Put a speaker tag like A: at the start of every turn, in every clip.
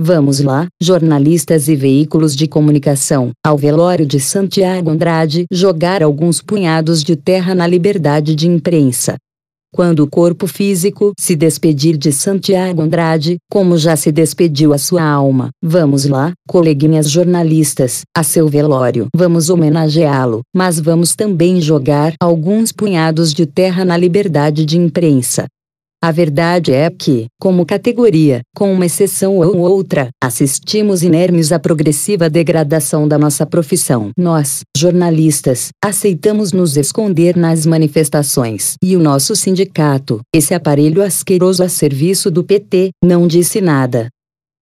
A: Vamos lá, jornalistas e veículos de comunicação, ao velório de Santiago Andrade jogar alguns punhados de terra na liberdade de imprensa. Quando o corpo físico se despedir de Santiago Andrade, como já se despediu a sua alma, vamos lá, coleguinhas jornalistas, a seu velório. Vamos homenageá-lo, mas vamos também jogar alguns punhados de terra na liberdade de imprensa. A verdade é que, como categoria, com uma exceção ou outra, assistimos inermes à progressiva degradação da nossa profissão. Nós, jornalistas, aceitamos nos esconder nas manifestações. E o nosso sindicato, esse aparelho asqueroso a serviço do PT, não disse nada.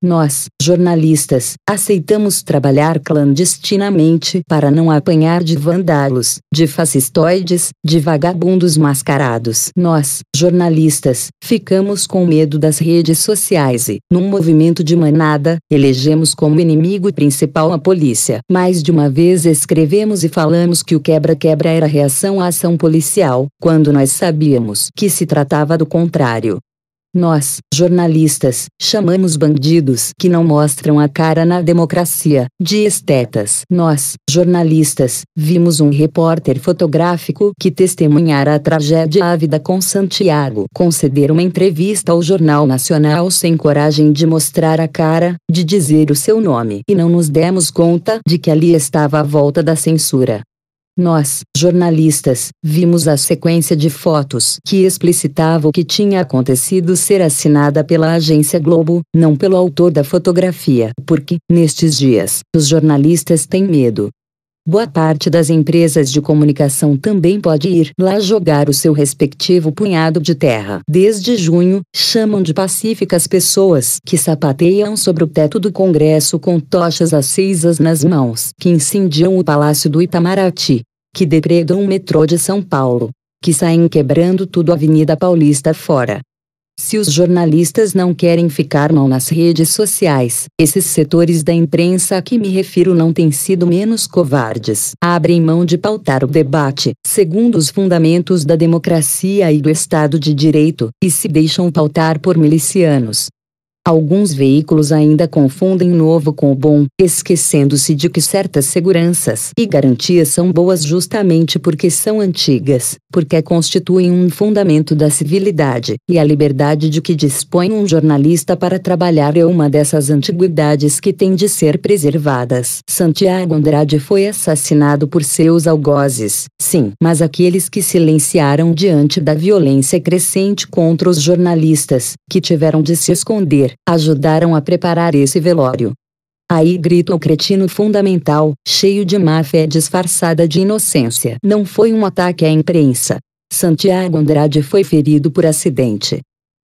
A: Nós, jornalistas, aceitamos trabalhar clandestinamente para não apanhar de vandalos, de fascistoides, de vagabundos mascarados. Nós, jornalistas, ficamos com medo das redes sociais e, num movimento de manada, elegemos como inimigo principal a polícia. Mais de uma vez escrevemos e falamos que o quebra-quebra era reação à ação policial, quando nós sabíamos que se tratava do contrário. Nós, jornalistas, chamamos bandidos que não mostram a cara na democracia de estetas. Nós, jornalistas, vimos um repórter fotográfico que testemunhara a tragédia ávida com Santiago conceder uma entrevista ao Jornal Nacional sem coragem de mostrar a cara, de dizer o seu nome. E não nos demos conta de que ali estava a volta da censura. Nós, jornalistas, vimos a sequência de fotos que explicitava o que tinha acontecido ser assinada pela agência Globo, não pelo autor da fotografia, porque, nestes dias, os jornalistas têm medo. Boa parte das empresas de comunicação também pode ir lá jogar o seu respectivo punhado de terra. Desde junho, chamam de pacíficas pessoas que sapateiam sobre o teto do Congresso com tochas acesas nas mãos, que incendiam o Palácio do Itamaraty, que depredam o metrô de São Paulo, que saem quebrando tudo a Avenida Paulista fora. Se os jornalistas não querem ficar mal nas redes sociais, esses setores da imprensa a que me refiro não têm sido menos covardes. Abrem mão de pautar o debate, segundo os fundamentos da democracia e do Estado de Direito, e se deixam pautar por milicianos, Alguns veículos ainda confundem novo com bom, esquecendo-se de que certas seguranças e garantias são boas justamente porque são antigas, porque constituem um fundamento da civilidade, e a liberdade de que dispõe um jornalista para trabalhar é uma dessas antiguidades que tem de ser preservadas. Santiago Andrade foi assassinado por seus algozes, sim, mas aqueles que silenciaram diante da violência crescente contra os jornalistas, que tiveram de se esconder, ajudaram a preparar esse velório. Aí grita o cretino fundamental, cheio de má fé disfarçada de inocência. Não foi um ataque à imprensa. Santiago Andrade foi ferido por acidente.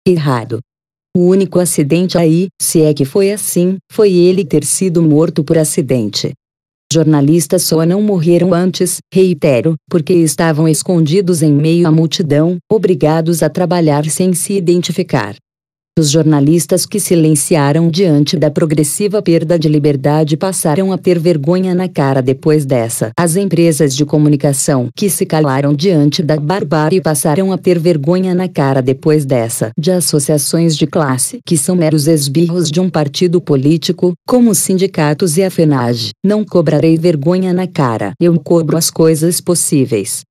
A: Errado. O único acidente aí, se é que foi assim, foi ele ter sido morto por acidente. Jornalistas só não morreram antes, reitero, porque estavam escondidos em meio à multidão, obrigados a trabalhar sem se identificar. Os jornalistas que silenciaram diante da progressiva perda de liberdade passaram a ter vergonha na cara depois dessa. As empresas de comunicação que se calaram diante da barbárie passaram a ter vergonha na cara depois dessa. De associações de classe que são meros esbirros de um partido político, como os sindicatos e a FENAGE. Não cobrarei vergonha na cara. Eu cobro as coisas possíveis.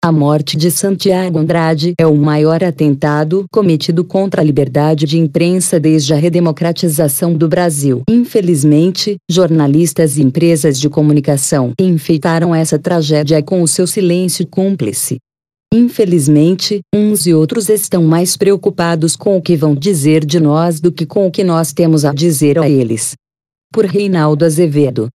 A: A morte de Santiago Andrade é o maior atentado cometido contra a liberdade de imprensa desde a redemocratização do Brasil. Infelizmente, jornalistas e empresas de comunicação enfeitaram essa tragédia com o seu silêncio cúmplice. Infelizmente, uns e outros estão mais preocupados com o que vão dizer de nós do que com o que nós temos a dizer a eles. Por Reinaldo Azevedo